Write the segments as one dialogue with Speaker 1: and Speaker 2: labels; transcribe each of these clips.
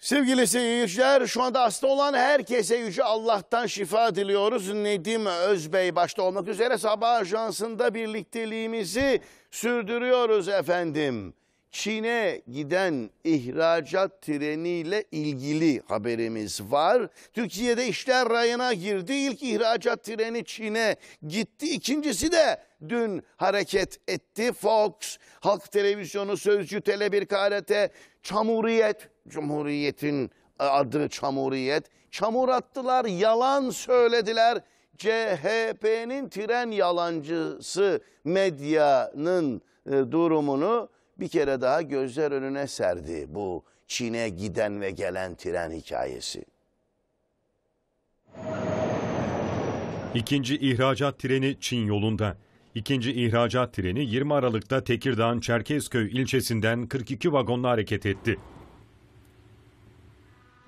Speaker 1: Sevgili seyirciler şu anda hasta olan herkese Yüce Allah'tan şifa diliyoruz. Nedim Özbey başta olmak üzere sabah ajansında birlikteliğimizi sürdürüyoruz efendim. Çin'e giden ihracat treniyle ilgili haberimiz var. Türkiye'de işler rayına girdi. İlk ihracat treni Çin'e gitti. İkincisi de dün hareket etti. Fox, Halk Televizyonu, Sözcü, Tele1, KRT, Çamuriyet, Cumhuriyetin adı çamuriyet. Çamur attılar, yalan söylediler. CHP'nin tren yalancısı medyanın e, durumunu bir kere daha gözler önüne serdi bu Çin'e giden ve gelen tren hikayesi.
Speaker 2: İkinci ihracat treni Çin yolunda. İkinci ihracat treni 20 Aralık'ta Tekirdağ'ın Çerkezköy ilçesinden 42 vagonla hareket etti.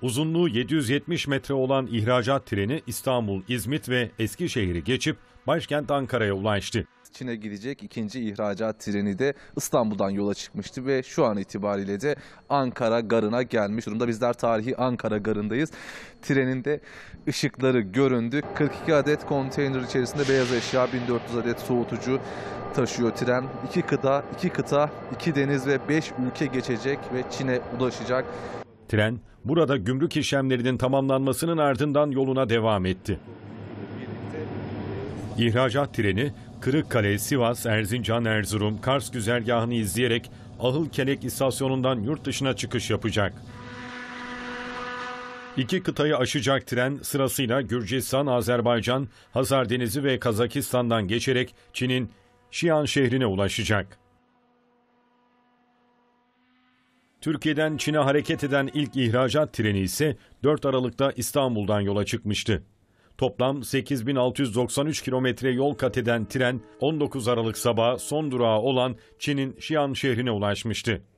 Speaker 2: Uzunluğu 770 metre olan ihracat treni İstanbul, İzmit
Speaker 3: ve Eskişehir'i geçip başkent Ankara'ya ulaştı. Çin'e gidecek ikinci ihracat treni de İstanbul'dan yola çıkmıştı ve şu an itibariyle de Ankara garına gelmiş durumda. Bizler tarihi Ankara garındayız. Trenin de ışıkları göründü. 42 adet konteyner içerisinde beyaz eşya, 1400 adet soğutucu taşıyor tren. İki kıta, iki kıta, iki deniz ve beş ülke geçecek ve Çin'e ulaşacak.
Speaker 2: Tren burada gümrük işlemlerinin tamamlanmasının ardından yoluna devam etti. İhracat treni Kırıkkale, Sivas, Erzincan, Erzurum, Kars güzergahını izleyerek Ahılkelek istasyonundan yurt dışına çıkış yapacak. İki kıtayı aşacak tren sırasıyla Gürcistan, Azerbaycan, Hazar Denizi ve Kazakistan'dan geçerek Çin'in Şiyan şehrine ulaşacak. Türkiye'den Çin'e hareket eden ilk ihracat treni ise 4 Aralık'ta İstanbul'dan yola çıkmıştı. Toplam 8693 kilometre yol kat eden tren 19 Aralık sabahı son durağı olan Çin'in Şiyan şehrine ulaşmıştı.